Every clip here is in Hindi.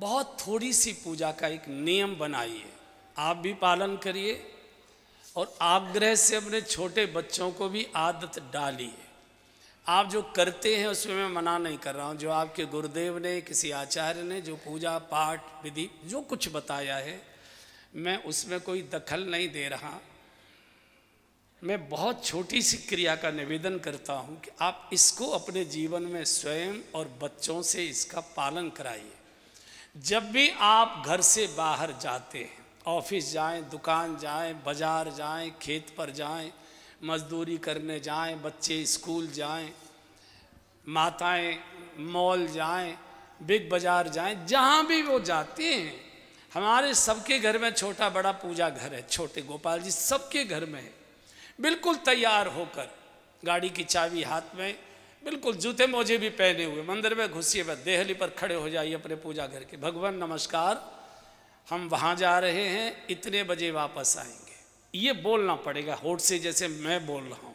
बहुत थोड़ी सी पूजा का एक नियम बनाइए आप भी पालन करिए और आग्रह से अपने छोटे बच्चों को भी आदत डालिए आप जो करते हैं उसमें मैं मना नहीं कर रहा हूँ जो आपके गुरुदेव ने किसी आचार्य ने जो पूजा पाठ विधि जो कुछ बताया है मैं उसमें कोई दखल नहीं दे रहा मैं बहुत छोटी सी क्रिया का निवेदन करता हूँ कि आप इसको अपने जीवन में स्वयं और बच्चों से इसका पालन कराइए जब भी आप घर से बाहर जाते हैं ऑफिस जाएं, दुकान जाएं, बाजार जाएं, खेत पर जाएं, मजदूरी करने जाएं, बच्चे स्कूल जाएं, माताएं मॉल जाएं, बिग बाजार जाएं, जहाँ भी वो जाते हैं हमारे सबके घर में छोटा बड़ा पूजा घर है छोटे गोपाल जी सबके घर में है बिल्कुल तैयार होकर गाड़ी की चाबी हाथ में बिल्कुल जूते मोजे भी पहने हुए मंदिर में घुसिए बस देहली पर खड़े हो जाइए अपने पूजा घर के भगवान नमस्कार हम वहाँ जा रहे हैं इतने बजे वापस आएंगे ये बोलना पड़ेगा होठ से जैसे मैं बोल रहा हूँ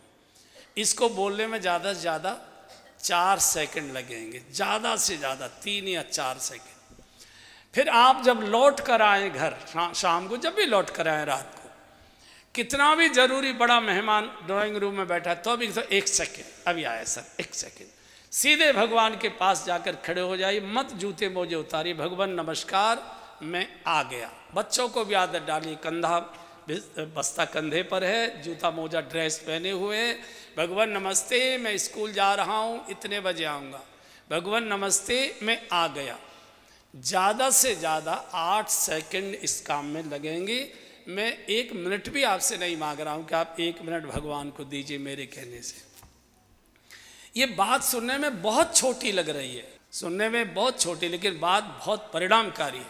इसको बोलने में ज़्यादा से ज़्यादा चार सेकंड लगेंगे ज़्यादा से ज़्यादा तीन या चार सेकंड फिर आप जब लौट कर आए घर शाम को जब भी लौट कर आए रात को कितना भी जरूरी बड़ा मेहमान ड्राइंग रूम में बैठा तो भी तो एक सेकेंड अभी आया सर एक सेकेंड सीधे भगवान के पास जाकर खड़े हो जाइए मत जूते मोजे उतारिए भगवान नमस्कार मैं आ गया बच्चों को भी आदत डालिए कंधा बस्ता कंधे पर है जूता मोजा ड्रेस पहने हुए भगवान नमस्ते मैं स्कूल जा रहा हूँ इतने बजे आऊँगा भगवान नमस्ते मैं आ गया ज़्यादा से ज़्यादा आठ सेकेंड इस काम में लगेंगे मैं एक मिनट भी आपसे नहीं मांग रहा हूं कि आप एक मिनट भगवान को दीजिए मेरे कहने से ये बात सुनने में बहुत छोटी लग रही है सुनने में बहुत छोटी लेकिन बात बहुत परिणामकारी है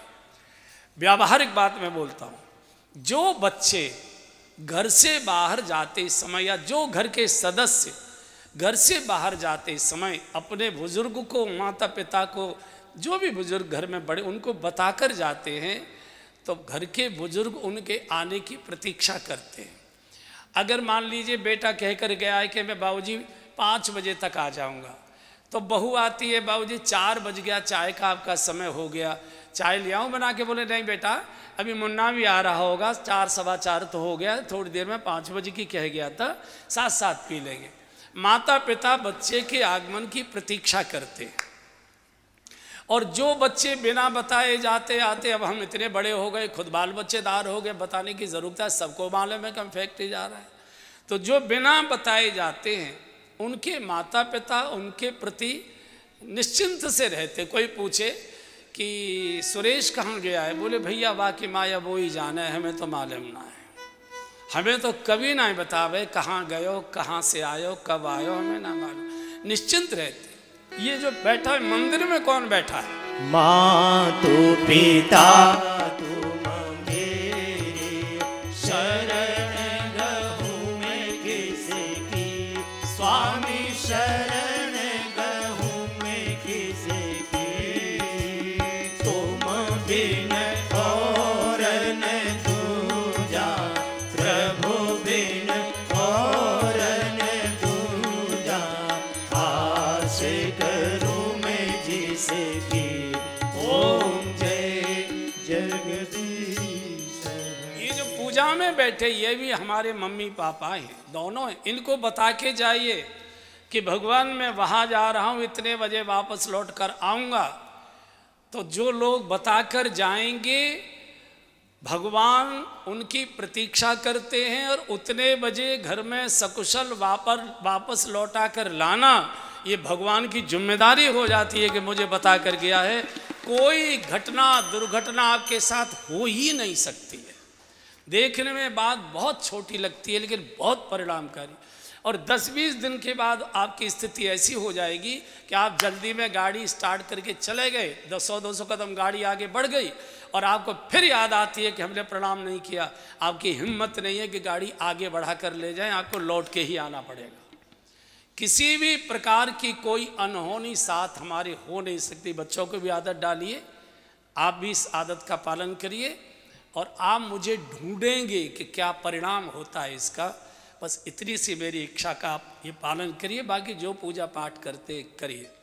व्यावहारिक बात मैं बोलता हूं जो बच्चे घर से बाहर जाते समय या जो घर के सदस्य घर से बाहर जाते समय अपने बुजुर्ग को माता पिता को जो भी बुजुर्ग घर में बड़े उनको बताकर जाते हैं तो घर के बुजुर्ग उनके आने की प्रतीक्षा करते हैं अगर मान लीजिए बेटा कहकर गया है कि मैं बाबूजी पाँच बजे तक आ जाऊंगा तो बहू आती है बाबूजी चार बज गया चाय का आपका समय हो गया चाय ले आऊँ बना के बोले नहीं बेटा अभी मुन्ना भी आ रहा होगा चार सवा चार तो हो गया थोड़ी देर में पाँच बजे की कह गया था साथ साथ पी लेंगे माता पिता बच्चे के आगमन की प्रतीक्षा करते हैं और जो बच्चे बिना बताए जाते आते अब हम इतने बड़े हो गए खुद बाल बच्चेदार हो गए बताने की ज़रूरत है सबको मालूम है कि हम फैक्ट्री जा रहे हैं तो जो बिना बताए जाते हैं उनके माता पिता उनके प्रति निश्चिंत से रहते कोई पूछे कि सुरेश कहाँ गया है बोले भैया बाकी माया वो ही जाना है हमें तो मालूम ना है हमें तो कभी ना बतावे कहाँ गयो कहाँ से आयो कब आयो हमें ना मालूम निश्चिंत रहते ये जो बैठा है मंदिर में कौन बैठा है माँ तू तो पिता तू करूं मैं जिसे ओम जय जगदीश ये जो पूजा में बैठे ये भी हमारे मम्मी पापा हैं दोनों हैं इनको बता के जाइए कि भगवान मैं वहाँ जा रहा हूँ इतने बजे वापस लौट कर आऊंगा तो जो लोग बताकर जाएंगे भगवान उनकी प्रतीक्षा करते हैं और उतने बजे घर में सकुशल वापस लौटा कर लाना ये भगवान की जिम्मेदारी हो जाती है कि मुझे बता कर गया है कोई घटना दुर्घटना आपके साथ हो ही नहीं सकती है देखने में बात बहुत छोटी लगती है लेकिन बहुत परिणामकारी और 10-20 दिन के बाद आपकी स्थिति ऐसी हो जाएगी कि आप जल्दी में गाड़ी स्टार्ट करके चले गए 100-200 कदम गाड़ी आगे बढ़ गई और आपको फिर याद आती है कि हमने प्रणाम नहीं किया आपकी हिम्मत नहीं है कि गाड़ी आगे बढ़ा कर ले जाएं आपको लौट के ही आना पड़ेगा किसी भी प्रकार की कोई अनहोनी साथ हमारे हो नहीं सकती बच्चों को भी आदत डालिए आप भी इस आदत का पालन करिए और आप मुझे ढूंढेंगे कि क्या परिणाम होता है इसका बस इतनी सी मेरी इच्छा का आप ये पालन करिए बाकी जो पूजा पाठ करते करिए